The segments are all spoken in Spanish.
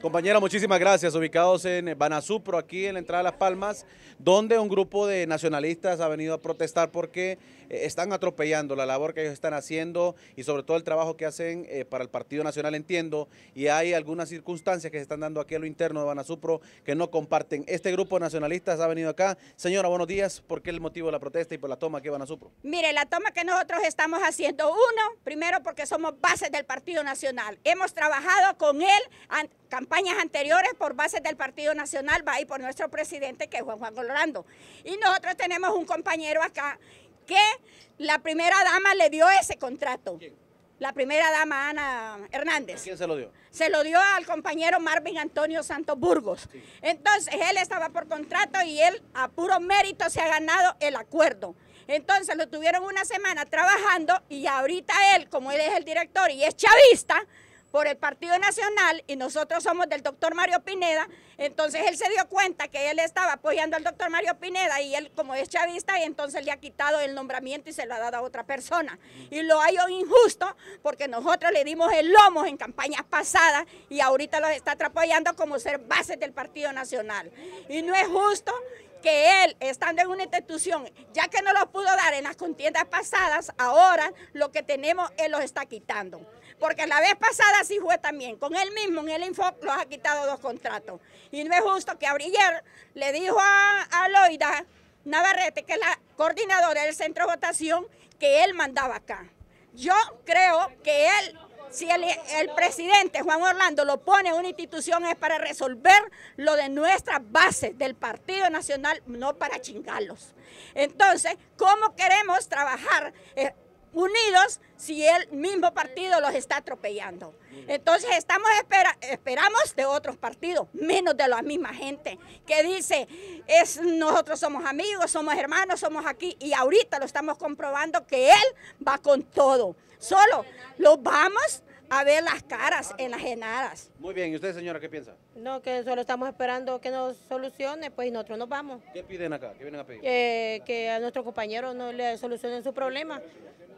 Compañera, muchísimas gracias. Ubicados en Banasupro, aquí en la entrada de Las Palmas, donde un grupo de nacionalistas ha venido a protestar porque eh, están atropellando la labor que ellos están haciendo y sobre todo el trabajo que hacen eh, para el Partido Nacional, entiendo. Y hay algunas circunstancias que se están dando aquí a lo interno de Banasupro que no comparten. Este grupo de nacionalistas ha venido acá. Señora, buenos días. ¿Por qué el motivo de la protesta y por la toma que Banazupro? Mire, la toma que nosotros estamos haciendo, uno, primero porque somos bases del Partido Nacional. Hemos trabajado con él campañas anteriores por bases del Partido Nacional, va y por nuestro presidente que es Juan Juan Colorando. Y nosotros tenemos un compañero acá que la primera dama le dio ese contrato. la primera dama Ana Hernández. quién se lo dio? Se lo dio al compañero Marvin Antonio Santos Burgos. Entonces, él estaba por contrato y él a puro mérito se ha ganado el acuerdo. Entonces lo tuvieron una semana trabajando y ahorita él, como él es el director y es chavista, por el Partido Nacional y nosotros somos del doctor Mario Pineda, entonces él se dio cuenta que él estaba apoyando al doctor Mario Pineda y él como es chavista y entonces le ha quitado el nombramiento y se lo ha dado a otra persona. Y lo hay injusto porque nosotros le dimos el lomo en campañas pasadas y ahorita lo está apoyando como ser base del Partido Nacional. Y no es justo que él, estando en una institución, ya que no lo pudo dar en las contiendas pasadas, ahora lo que tenemos, él los está quitando. Porque la vez pasada sí fue también, con él mismo en el Info los ha quitado dos contratos. Y no es justo que Abriller le dijo a, a Loida Navarrete, que es la coordinadora del centro de votación, que él mandaba acá. Yo creo que él si el, presidente Juan Orlando lo pone en una institución es para resolver lo de nuestras bases del Partido Nacional, no para chingarlos. Entonces, ¿cómo queremos trabajar? Eh, unidos si el mismo partido los está atropellando. Mm. Entonces estamos esperamos de otros partidos, menos de la misma gente que dice, es, nosotros somos amigos, somos hermanos, somos aquí y ahorita lo estamos comprobando que él va con todo. Solo lo vamos a ver las caras en enajenadas. Muy bien, ¿y usted señora qué piensa? No, que solo estamos esperando que nos solucione, pues nosotros nos vamos. ¿Qué piden acá? ¿Qué vienen a pedir? que a nuestro compañero no le solucionen su problema.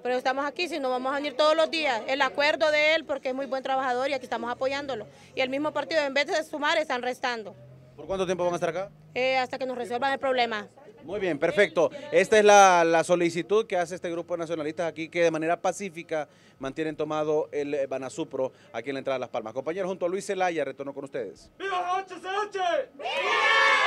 Pero estamos aquí, si no vamos a venir todos los días. El acuerdo de él, porque es muy buen trabajador y aquí estamos apoyándolo. Y el mismo partido, en vez de sumar, están restando. ¿Por cuánto tiempo van a estar acá? Eh, hasta que nos resuelvan el problema. Muy bien, perfecto. Esta es la, solicitud que hace este grupo de nacionalistas aquí que de manera pacífica mantienen tomado el eh, Banasupro aquí en la entrada de Las Palmas. Compañeros, junto a Luis Zelaya, retorno con ustedes. ¡Viva HCH! ¡Viva!